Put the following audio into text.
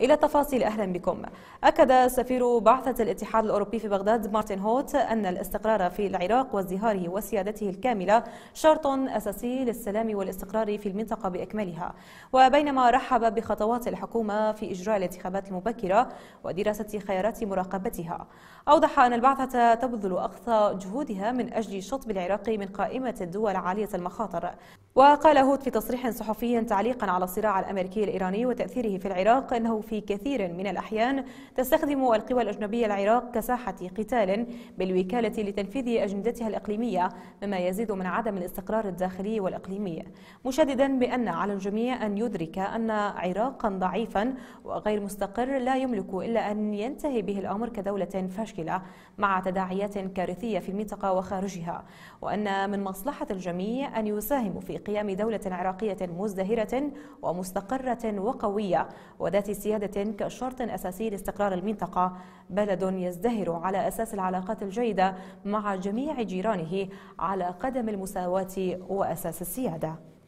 إلى التفاصيل أهلا بكم أكد سفير بعثة الاتحاد الأوروبي في بغداد مارتن هوت أن الاستقرار في العراق وازدهاره وسيادته الكاملة شرط أساسي للسلام والاستقرار في المنطقة بأكملها وبينما رحب بخطوات الحكومة في إجراء الانتخابات المبكرة ودراسة خيارات مراقبتها أوضح أن البعثة تبذل أقصى جهودها من أجل شطب العراق من قائمة الدول عالية المخاطر وقال هود في تصريح صحفي تعليقا على الصراع الامريكي الايراني وتاثيره في العراق انه في كثير من الاحيان تستخدم القوى الاجنبيه العراق كساحه قتال بالوكاله لتنفيذ اجندتها الاقليميه مما يزيد من عدم الاستقرار الداخلي والاقليمي مشددا بان على الجميع ان يدرك ان عراقا ضعيفا وغير مستقر لا يملك الا ان ينتهي به الامر كدوله فاشله مع تداعيات كارثيه في المنطقه وخارجها وان من مصلحه الجميع ان يساهموا في لقيام دولة عراقية مزدهرة ومستقرة وقوية وذات سيادة كشرط أساسي لاستقرار المنطقة بلد يزدهر على أساس العلاقات الجيدة مع جميع جيرانه على قدم المساواة وأساس السيادة